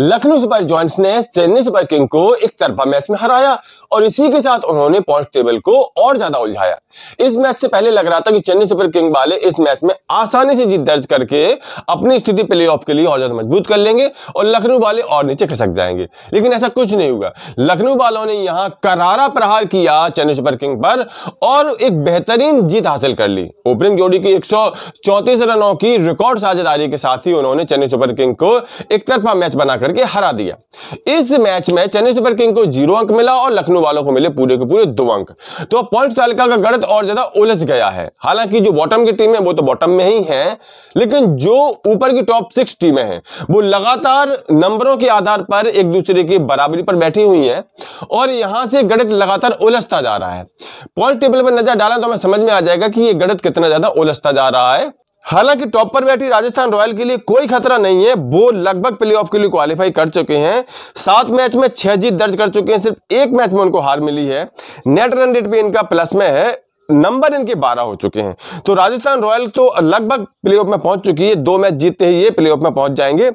Lucknow super joints ने Chennai super king को एक तरफा मैच में हराया और इसी के साथ उन्होंने पॉइंट टेबल को और ज्यादा उलझाया इस मैच से पहले लग रहा था कि चेन्नई सुपर किंग वाले इस मैच में आसानी से जीत दर्ज करके अपनी स्थिति प्लेऑफ के लिए और ज्यादा मजबूत कर लेंगे और लखनऊ वाले और नीचे खिसक जाएंगे लेकिन ऐसा कुछ नहीं हुआ लखनऊ वालों ने यहाँ करारा प्रहार किया चेन्नई सुपर किंग पर और एक बेहतरीन जीत हासिल कर ली ओपनिंग जोड़ी की एक रनों की रिकॉर्ड साझेदारी के साथ ही उन्होंने चेन्नई सुपर किंग को एक तरफा मैच बनाकर करके हरा दिया इस मैच में चेन्नई सुपर किंग को जीरो अंक मिला और लखनऊ वालों को मिले पूरे के पूरे दो अंक तो पॉइंट तालिका का गणित और ज्यादा उलझ गया है हालांकि जो बॉटम की टीम है वो तो बॉटम में ही है लेकिन जो ऊपर की टॉप सिक्स टीमें हैं वो लगातार नंबरों के आधार पर एक दूसरे की बराबरी पर बैठी हुई है और यहां से गणित लगातार उलझता जा रहा है पॉइंट टेबल पर नजर डालें तो हमें समझ में आ जाएगा कि यह गणित कितना ज्यादा उलझता जा रहा है हालांकि टॉप पर बैठी राजस्थान रॉयल के लिए कोई खतरा नहीं है वो लगभग प्लेऑफ के लिए क्वालिफाई कर चुके हैं सात मैच में छह जीत दर्ज कर चुके हैं सिर्फ एक मैच में उनको हार मिली है नेट रन रेट भी इनका प्लस में है नंबर इनके बारह हो चुके हैं तो राजस्थान रॉयल तो लगभग प्लेऑफ में पहुंच चुकी है दो मैच जीतते ही ये प्लेऑफ में पहुंच जाएंगे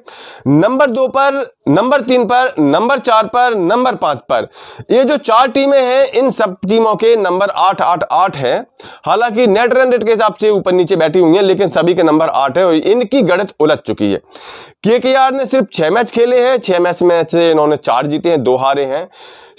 नंबर दो पर नंबर तीन पर नंबर चार पर नंबर पांच पर ये जो चार टीमें हैं इन सब टीमों के नंबर आठ आठ आठ हैं हालांकि नेट रन रेट के हिसाब से ऊपर नीचे बैठी हुई हैं लेकिन सभी के नंबर आठ है और इनकी गणित उलझ चुकी है के ने सिर्फ छह मैच खेले हैं छह मैच में से इन्होंने चार जीते हैं दो हारे हैं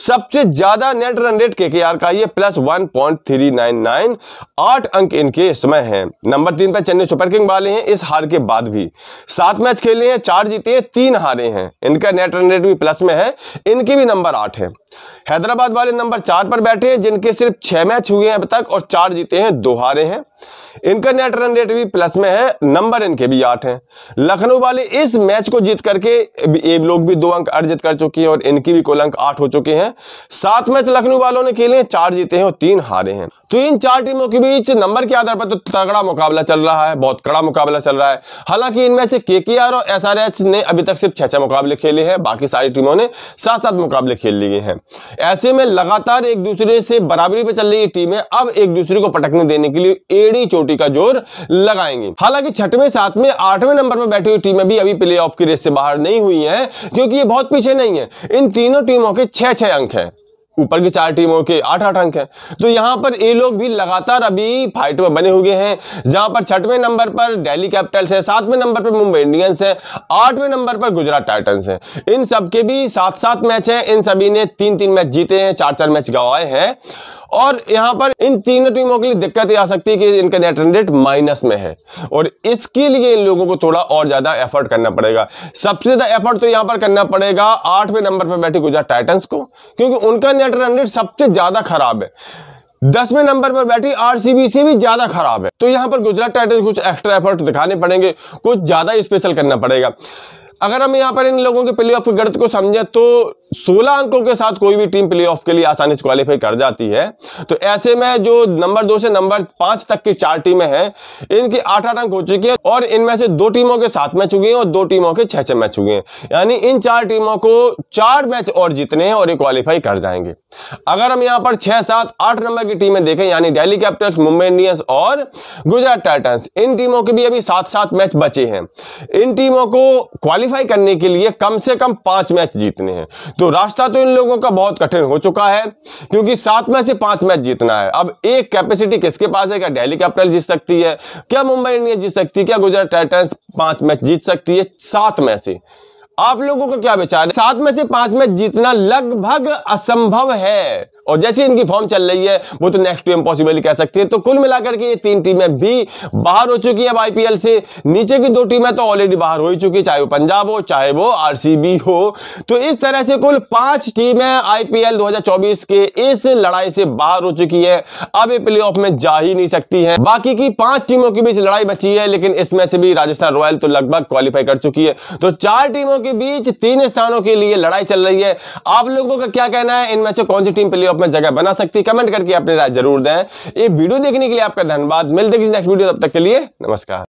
सबसे ज्यादा नेट रन रेट आर का ये plus one point three nine nine आठ अंक इनके इसमें है नंबर तीन पर चेन्नई सुपर किंग वाले हैं इस हार के बाद भी सात मैच खेले हैं चार जीते हैं तीन हारे हैं इनका नेट रन रेट भी प्लस में है इनकी भी नंबर आठ है हैदराबाद वाले नंबर चार पर बैठे हैं जिनके सिर्फ छह मैच हुए हैं अब तक और चार जीते हैं दो हारे हैं इनका नेट रन रेट भी प्लस में है नंबर इनके भी आठ हैं लखनऊ वाले इस मैच को जीत करके ये लोग भी दो अंक अर्जित कर चुके हैं और इनकी भी कुल अंक आठ हो चुके हैं सात मैच लखनऊ वालों ने खेले हैं चार जीते हैं और तीन हारे हैं तो इन चार टीमों के बीच नंबर के आधार पर तो तगड़ा मुकाबला चल रहा है बहुत कड़ा मुकाबला चल रहा है हालांकि इनमें से के और एस ने अभी तक सिर्फ छह छह मुकाबले खेले हैं बाकी सारी टीमों ने सात सात मुकाबले खेल लिए हैं ऐसे में लगातार एक दूसरे से बराबरी पे चल रही टीमें अब एक दूसरे को पटकने देने के लिए एड़ी चोटी का जोर लगाएंगी हालांकि छठवें सातवें आठवें नंबर पर बैठी हुई टीमें भी अभी प्ले की रेस से बाहर नहीं हुई है क्योंकि ये बहुत पीछे नहीं है इन तीनों टीमों के छह छह अंक हैं ऊपर की चार टीमों के आठ आठ अंक हैं तो यहाँ पर ये लोग भी लगातार अभी फाइट में बने हुए हैं जहाँ पर छठवें नंबर पर दिल्ली कैपिटल्स है सातवें नंबर पर मुंबई इंडियंस है आठवें नंबर पर गुजरात टाइटंस है इन सबके भी सात सात मैच हैं इन सभी ने तीन तीन मैच जीते हैं चार चार मैच गवाए हैं और यहाँ पर इन तीनों टीमों के लिए दिक्कत आ सकती है कि इनका नेट रन रेट माइनस में है और इसके लिए इन लोगों को थोड़ा और ज़्यादा एफर्ट करना पड़ेगा सबसे ज़्यादा एफर्ट तो यहाँ पर करना पड़ेगा आठवें नंबर पर बैठी गुजरात टाइटन्स को क्योंकि उनका नेट रन रेट सबसे ज़्यादा खराब है दसवें नंबर पर बैठी आरसीबी से भी ज्यादा खराब है तो यहां पर गुजरात टाइटन्स कुछ एक्स्ट्रा एफर्ट दिखाने पड़ेंगे कुछ ज्यादा स्पेशल करना पड़ेगा अगर हम यहाँ पर इन लोगों के प्ले ऑफ गणित को समझे तो 16 अंकों के साथ कोई भी टीम प्ले ऑफ के लिए आसानी से क्वालिफाई कर जाती है तो ऐसे में जो नंबर दो से नंबर पांच तक की चार टीमें हैं इनकी आठ आठ अंक हो चुकी है और इनमें से दो टीमों के सात मैच हुए हैं और दो टीमों के छह छह मैच हुए हैं यानी इन चार टीमों को चार मैच और जीतने हैं और ये क्वालिफाई कर जाएंगे अगर हम यहाँ पर छह सात आठ नंबर की टीमें देखें यानी डेली कैपिटल्स मुंबई इंडियंस और गुजरात टाइटन्स इन टीमों के भी अभी सात सात मैच बचे हैं इन टीमों को क्वालिफाई क्वालिफाई करने के लिए कम से कम पांच मैच जीतने हैं तो रास्ता तो इन लोगों का बहुत कठिन हो चुका है क्योंकि सात में से पांच मैच जीतना है अब एक कैपेसिटी किसके पास है क्या डेली कैपिटल जीत सकती है क्या मुंबई इंडियंस जीत सकती है क्या गुजरात टाइटन्स पांच मैच जीत सकती है सात में से आप लोगों का क्या विचार है सात में से पांच मैच जीतना लगभग असंभव है और जैसे इनकी फॉर्म चल रही है वो तो नेक्स्ट टू इम्पॉसिबल कह सकती है तो कुल मिलाकर के ये तीन टीमें भी बाहर हो चुकी है अब आईपीएल से नीचे की दो टीमें तो ऑलरेडी बाहर हो ही चुकी है चाहे वो पंजाब हो चाहे वो आरसीबी हो तो इस तरह से कुल पांच टीमें आईपीएल 2024 के इस लड़ाई से बाहर हो चुकी है अब ये प्ले में जा ही नहीं सकती है बाकी की पांच टीमों के बीच लड़ाई बची है लेकिन इसमें से भी राजस्थान रॉयल तो लगभग क्वालिफाई कर चुकी है तो चार टीमों के बीच तीन स्थानों के लिए लड़ाई चल रही है आप लोगों का क्या कहना है इनमें से कौन सी टीम प्ले टॉप में जगह बना सकती है कमेंट करके अपनी राय जरूर दें ये वीडियो देखने के लिए आपका धन्यवाद मिलते किसी नेक्स्ट वीडियो तब तक के लिए नमस्कार